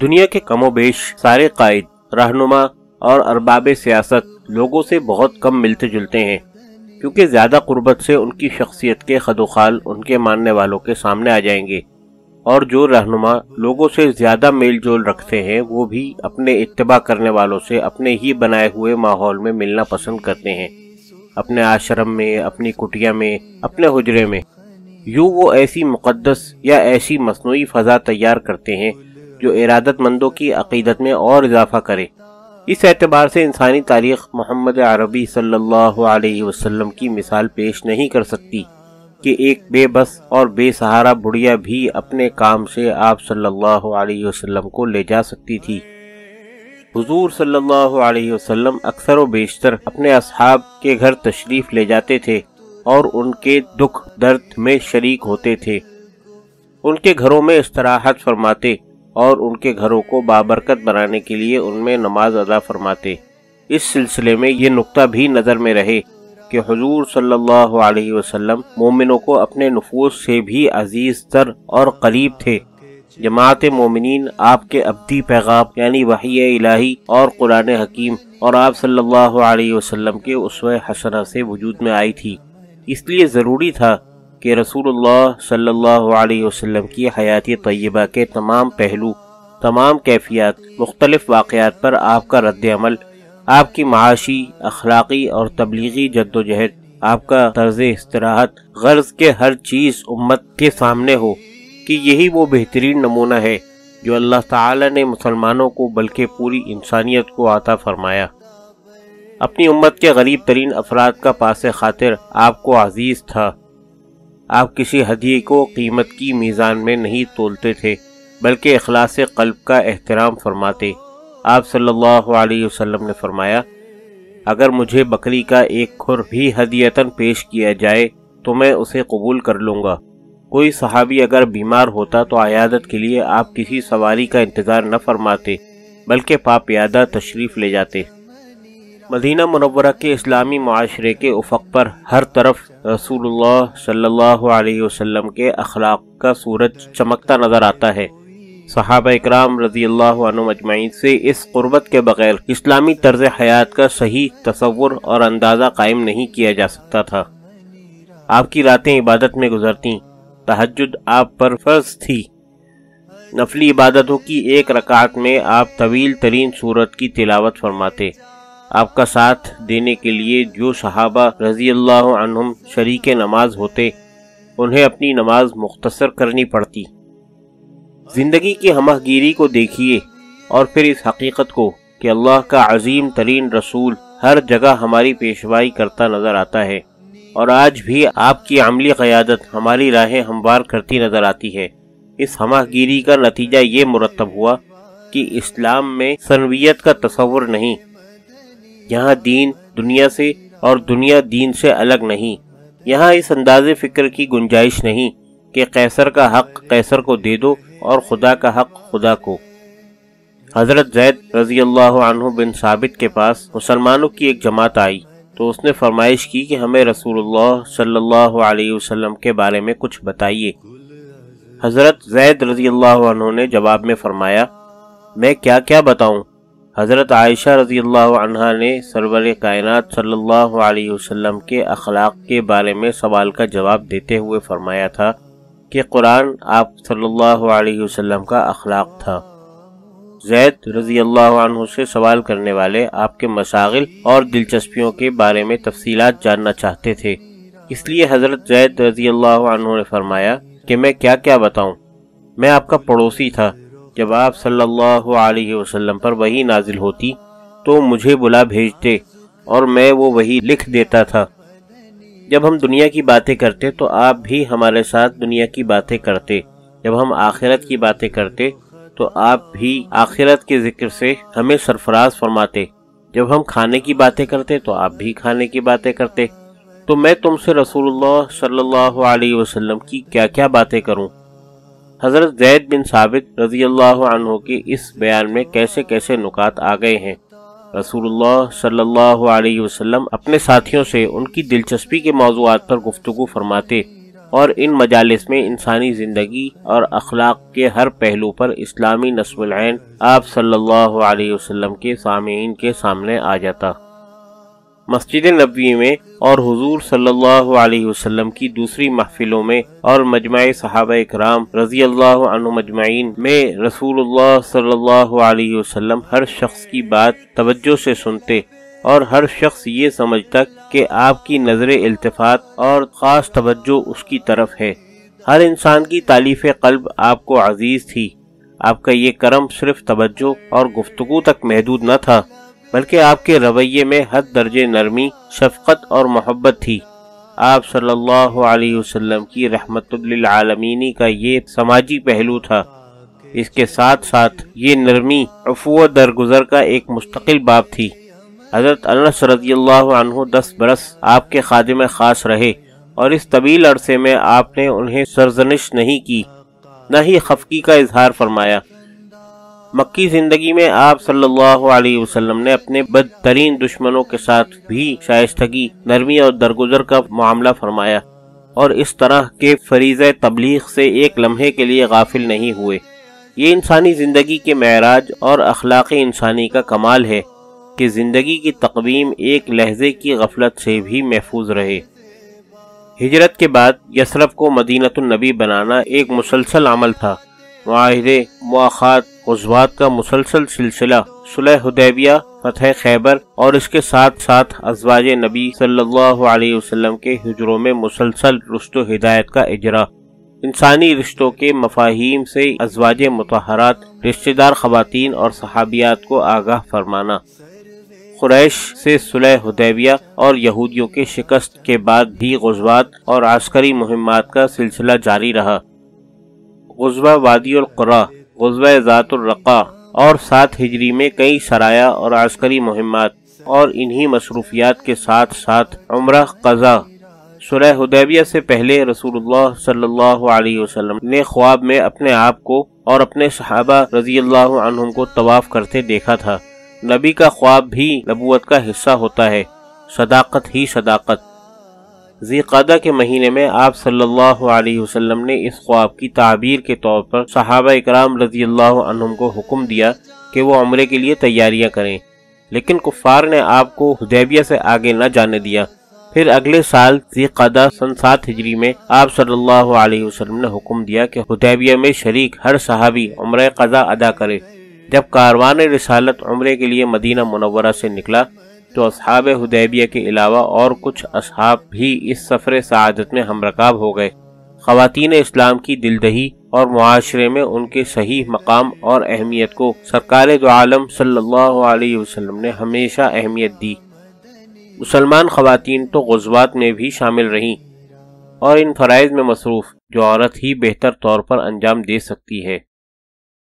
दुनिया के कमोबेश सारे कायद रहनुमा और अरबाब सियासत लोगों से बहुत कम मिलते जुलते हैं क्योंकि ज़्यादा कुर्बत से उनकी शख्सियत के खदोखाल उनके मानने वालों के सामने आ जाएंगे और जो रहनुमा लोगों से ज़्यादा मेल जोल रखते हैं वो भी अपने इतबा करने वालों से अपने ही बनाए हुए माहौल में मिलना पसंद करते हैं अपने आश्रम में अपनी कुटिया में अपने हजरे में यूँ वो ऐसी मुकदस या ऐसी मसनू फ़ज़ा तैयार करते हैं जो इरादतमंदों की अकीदत में और इजाफा करे इस एतबार से इंसानी तारीख मोहम्मद अरबी सल्लल्लाहु अलैहि वसल्लम की मिसाल पेश नहीं कर सकती कि एक बेबस और बेसहारा बुढ़िया भी अपने काम से आप सल्लल्लाहु अलैहि वसल्लम को ले जा सकती थी हुजूर सल्लल्लाहु अलैहि वसल्लम अक्सर व बेशतर अपने असहाब के घर तशरीफ़ ले जाते थे और उनके दुख दर्द में शरीक होते थे उनके घरों में इस्तराहत फरमाते और उनके घरों को बाबरकत बनाने के लिए उनमें नमाज अदा फरमाते इस सिलसिले में ये नुक्ता भी नज़र में रहे कि हजूर सल्ला मोमिनों को अपने नफूस से भी अजीज तर और करीब थे जमात मोमिन आपके अबदी पैगाम यानी वही इलाही और कुरान हकीम और आप सल्लल्लाहु अलैहि वसल्लम के उस हसना से वजूद में आई थी इसलिए ज़रूरी था कि रसूल सल्लाम की हयाती तय्यबा के तमाम पहलू तमाम कैफियत मुख्तलफ वाक़ात पर आपका रद्दमल आपकी माशी अखलाक़ी और तबलीगी जद्दोजहद आपका तर्ज इसराहत गर्ज के हर चीज़ उम्मत के सामने हो कि यही वो बेहतरीन नमूना है जो अल्लाह ताला ने मुसलमानों को बल्कि पूरी इंसानियत को आता फरमाया अपनी उम्मत के गरीब तरीन अफराद का पास खातिर आपको अजीज था आप किसी हदिये को कीमत की मीज़ान में नहीं तोलते थे बल्कि अखलास कल्ब का एहतराम फरमाते आप सल्लल्लाहु अलैहि वसल्लम ने फरमाया अगर मुझे बकरी का एक खुर भी हदीयतन पेश किया जाए तो मैं उसे कबूल कर लूँगा कोई सहाबी अगर बीमार होता तो आयादत के लिए आप किसी सवारी का इंतज़ार न फरमाते बल्कि पाप यादा तशरीफ़ ले जाते मदीना मनवरा के इस्लामी माशरे के उफक पर हर तरफ रसूलुल्लाह सल्लल्लाहु अलैहि वसल्लम के अखलाक का सूरज चमकता नज़र आता है सहाब इकराम रजी अजमाइन से इस गुरबत के बगैर इस्लामी तर्ज हयात का सही तस्वुर और अंदाज़ा कायम नहीं किया जा सकता था आपकी रातें इबादत में गुजरती तहज आप पर फर्ज थी नफली इबादतों की एक रकात में आप तवील तरीन सूरत की तिलावत फरमाते आपका साथ देने के लिए जो सहाबा रजी अल्लाम शरीक नमाज होते उन्हें अपनी नमाज मुख्तसर करनी पड़ती ज़िंदगी की हमहगीरी को देखिए और फिर इस हकीकत को कि अल्लाह का अजीम तरीन रसूल हर जगह हमारी पेशवाई करता नज़र आता है और आज भी आपकी अमली क़्यादत हमारी राहें हमवार करती नज़र आती है इस गिरी का नतीजा ये मुरतब हुआ कि इस्लाम में सनवियत का तस्वर नहीं यहाँ दीन दुनिया से और दुनिया दीन से अलग नहीं यहाँ इस अंदाज फिक्र की गुंजाइश नहीं कि कैसर का हक कैसर को दे दो और खुदा का हक खुदा को हज़रत जैद रजी अल्लाह बिन साबित के पास मुसलमानों की एक जमात आई तो उसने फरमाइश की कि हमें रसूलुल्लाह सल्लल्लाहु अलैहि वसल्लम के बारे में कुछ बताइए हज़रत जैद रजी अल्लाह ने जवाब में फरमाया मैं क्या क्या बताऊं हज़रत आयशा रज़ी अल्लाह ने सरवर कायनत सल्लाम के अखलाक के बारे में सवाल का जवाब देते हुए फरमाया था कि कुरान आप सल्लल्लाहु का अखलाक था जैद रज़ी अल्लाह से सवाल करने वाले आपके मसागिल और दिलचस्पियों के बारे में तफसी जानना चाहते थे इसलिए हज़रत जैद रज़ी अल्लाह ने फरमाया कि मैं क्या क्या बताऊँ मैं आपका पड़ोसी था जब आप सल्लल्लाहु अलैहि वसल्लम पर वही नाजिल होती तो मुझे बुला भेजते और मैं वो वही लिख देता था जब हम दुनिया की बातें करते तो आप भी हमारे साथ दुनिया की बातें करते जब हम आखिरत की बातें करते तो आप भी आखिरत के जिक्र से हमें सरफराज फरमाते जब हम खाने की बातें करते तो आप भी खाने की बातें करते तो मैं तुमसे रसूलुल्लाह सल्लल्लाहु अलैहि वसल्लम की क्या क्या बातें करूं हजरत जैद बिन साबित रजी अल्लाह के इस बयान में कैसे कैसे नुकात आ गए हैं रसूलुल्लाह सल्लल्लाहु अलैहि वसल्लम अपने साथियों से उनकी दिलचस्पी के मौजूद पर गुफ्तु फरमाते और इन मजालस में इंसानी ज़िंदगी और अखलाक के हर पहलू पर इस्लामी नसबुल आप सल्लल्लाहु अलैहि वसल्लम के सामीन के सामने आ जाता मस्जिद नबी में और हुजूर सल्लल्लाहु अलैहि वसल्लम की दूसरी महफिलों में और मजमाए सहाबा इकराम रजी अल्लाह मजमाइन में रसूलुल्लाह सल्लल्लाहु अलैहि वसल्लम हर शख्स की बात तवज्जो से सुनते और हर शख्स ये समझता कि आपकी नज़र अल्तफात और ख़ास तवज्जो उसकी तरफ है हर इंसान की तालीफ कल्ब आपको अजीज़ थी आपका ये करम सिर्फ तवज्जो और गुफ्तगु तक महदूद न था बल्कि आपके रवैये में हद दर्जे नरमी शफकत और मोहब्बत थी आप सल्लल्लाहु अलैहि वसल्लम की रहमतुल्लिलआलमीनी का ये समाजी पहलू था इसके साथ साथ ये नरमी अफू दरगुजर का एक मुस्तकिल बाब थी हज़रत अनस रजी दस बरस आपके खादिम खास रहे और इस तवील अरसे में आपने उन्हें सरजनिश नहीं की न ही खफकी का इजहार फरमाया मक्की जिंदगी में आप सल्लल्लाहु अलैहि वसल्लम ने अपने बदतरीन दुश्मनों के साथ भी शायस्तगी नरमी और दरगुजर का मामला फरमाया और इस तरह के फरीज तबलीग से एक लम्हे के लिए गाफिल नहीं हुए ये इंसानी ज़िंदगी के महराज और अखलाक इंसानी का कमाल है कि ज़िंदगी की तकवीम एक लहजे की गफलत से भी महफूज रहे हिजरत के बाद यसरफ को मदीनतुलनबी बनाना एक मुसलसल अमल था माहरे मौात उजवात का मुसलसल सिलसिला सुलह हुदैबिया फतह खैबर और इसके साथ साथ अजवाज नबी सल्लल्लाहु अलैहि वसल्लम के हजरों में मुसलसल रुश्त हिदायत का इजरा इंसानी रिश्तों के मफाहिम से अजवाज मतहरात रिश्तेदार खुवान और सहाबियात को आगाह फरमाना कुरैश से सुलह हुदैबिया और यहूदियों के शिकस्त के बाद भी गजवात और आस्करी मुहिमात का सिलसिला जारी रहा गजवा वादी और गजवा ज़ातुर्रक़ा और सात हिजरी में कई सराया और आस्करी मुहिमात और इन्हीं मसरूफियात के साथ साथ उम्र कज़ा सुरह हुदैबिया से पहले रसूलुल्लाह सल्लल्लाहु अलैहि वसल्लम ने ख्वाब में अपने आप को और अपने सहाबा रजी अल्लाह को तवाफ़ करते देखा था नबी का ख्वाब भी नबूत का हिस्सा होता है सदाकत ही सदाकत जीकादा के महीने में आप सल्लल्लाहु अलैहि वसल्लम ने इस ख्वाब की ताबीर के तौर पर सहाबा इकराम रजी अल्लाह को हुक्म दिया कि वो उम्र के लिए तैयारियां करें लेकिन कुफार ने आपको हुदैबिया से आगे न जाने दिया फिर अगले साल जीकादा सन सात हिजरी में आप सल्लल्लाहु अलैहि वसल्लम ने हुक्म दिया कि हुदैबिया में शरीक हर सहाबी उम्र कज़ा अदा करे जब कारवान रिसालत उम्र के लिए मदीना मुनवरा से निकला तो असहाब हदैबिया के अलावा और कुछ असहाब भी इस सफ़र शहादत में हमरकाब हो गए खातन इस्लाम की दिलदही और माशरे में उनके सही मकाम और अहमियत को सरकार दो आलम सल्लाम ने हमेशा अहमियत दी मुसलमान ख़वातीन तो गजबात में भी शामिल रहीं और इन फ़रज़ में मसरूफ़ जो औरत ही बेहतर तौर पर अंजाम दे सकती है